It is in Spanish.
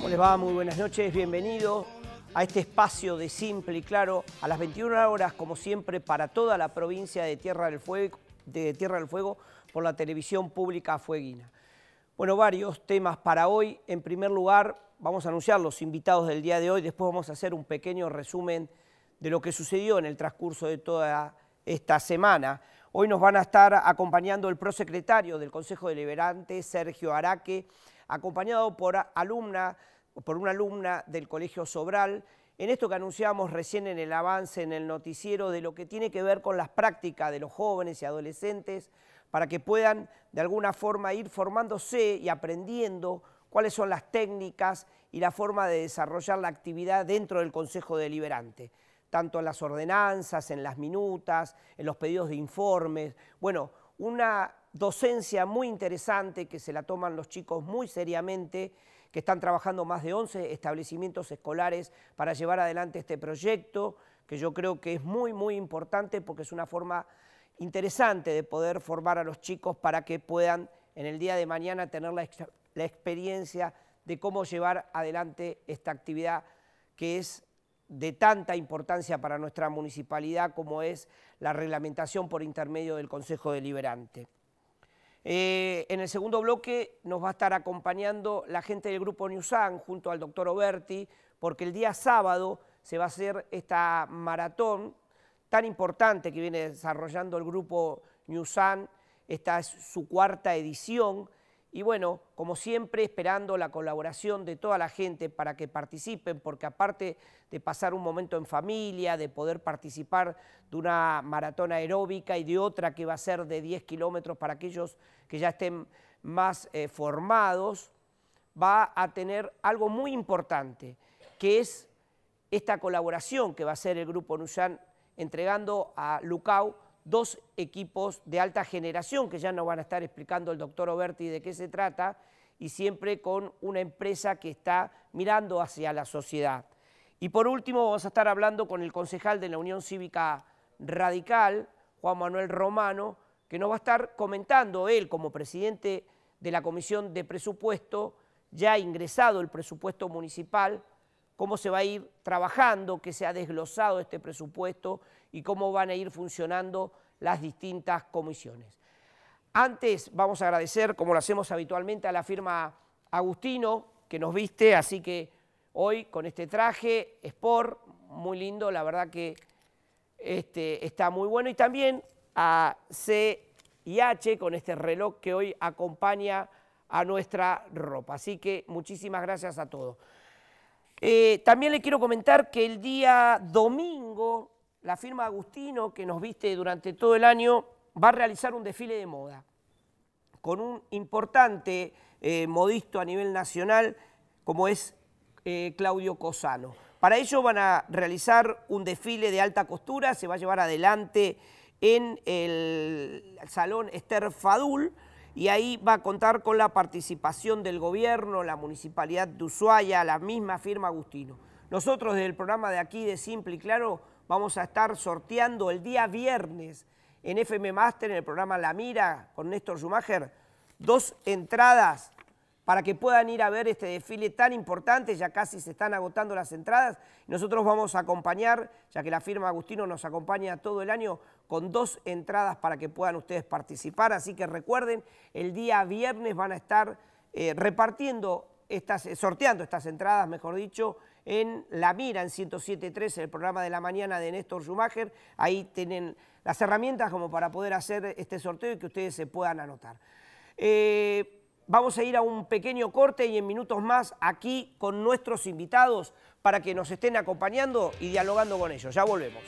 ¿Cómo les va? Muy buenas noches, Bienvenidos a este espacio de Simple y Claro, a las 21 horas, como siempre, para toda la provincia de Tierra del Fuego, de Tierra del Fuego por la televisión pública fueguina. Bueno, varios temas para hoy. En primer lugar, vamos a anunciar los invitados del día de hoy, después vamos a hacer un pequeño resumen de lo que sucedió en el transcurso de toda esta semana. Hoy nos van a estar acompañando el prosecretario del Consejo Deliberante, Sergio Araque, acompañado por alumna, por una alumna del Colegio Sobral, en esto que anunciamos recién en el avance en el noticiero de lo que tiene que ver con las prácticas de los jóvenes y adolescentes para que puedan de alguna forma ir formándose y aprendiendo cuáles son las técnicas y la forma de desarrollar la actividad dentro del Consejo Deliberante, tanto en las ordenanzas, en las minutas, en los pedidos de informes, bueno, una docencia muy interesante que se la toman los chicos muy seriamente, que están trabajando más de 11 establecimientos escolares para llevar adelante este proyecto, que yo creo que es muy, muy importante porque es una forma interesante de poder formar a los chicos para que puedan en el día de mañana tener la, experiencia de cómo llevar adelante esta actividad que es de tanta importancia para nuestra municipalidad como es la reglamentación por intermedio del Consejo Deliberante. Eh, en el segundo bloque nos va a estar acompañando la gente del grupo Newsan junto al doctor Oberti, porque el día sábado se va a hacer esta maratón tan importante que viene desarrollando el grupo Newsan. Esta es su cuarta edición y bueno, como siempre, esperando la colaboración de toda la gente para que participen, porque aparte de pasar un momento en familia, de poder participar de una maratona aeróbica y de otra que va a ser de 10 kilómetros para aquellos que ya estén más eh, formados, va a tener algo muy importante, que es esta colaboración que va a hacer el Grupo Nuyan entregando a Lucau dos equipos de alta generación, que ya nos van a estar explicando el doctor Oberti de qué se trata, y siempre con una empresa que está mirando hacia la sociedad. Y por último vamos a estar hablando con el concejal de la Unión Cívica Radical, Juan Manuel Romano, que nos va a estar comentando él como presidente de la Comisión de Presupuesto, ya ingresado el presupuesto municipal, cómo se va a ir trabajando, que se ha desglosado este presupuesto y cómo van a ir funcionando las distintas comisiones. Antes vamos a agradecer, como lo hacemos habitualmente, a la firma Agustino, que nos viste, así que hoy con este traje, Sport, muy lindo, la verdad que este, está muy bueno, y también a H con este reloj que hoy acompaña a nuestra ropa. Así que muchísimas gracias a todos. Eh, también le quiero comentar que el día domingo, la firma Agustino, que nos viste durante todo el año, va a realizar un desfile de moda con un importante eh, modisto a nivel nacional como es eh, Claudio Cosano. Para ello van a realizar un desfile de alta costura, se va a llevar adelante en el Salón Esther Fadul, y ahí va a contar con la participación del gobierno, la municipalidad de Ushuaia, la misma firma Agustino. Nosotros desde el programa de aquí de Simple y Claro vamos a estar sorteando el día viernes en FM Master, en el programa La Mira, con Néstor Schumacher, dos entradas para que puedan ir a ver este desfile tan importante, ya casi se están agotando las entradas. Nosotros vamos a acompañar, ya que la firma Agustino nos acompaña todo el año, con dos entradas para que puedan ustedes participar. Así que recuerden, el día viernes van a estar eh, repartiendo, estas, eh, sorteando estas entradas, mejor dicho, en La Mira, en 107.3, el programa de la mañana de Néstor Schumacher. Ahí tienen las herramientas como para poder hacer este sorteo y que ustedes se puedan anotar. Eh, Vamos a ir a un pequeño corte y en minutos más aquí con nuestros invitados para que nos estén acompañando y dialogando con ellos. Ya volvemos.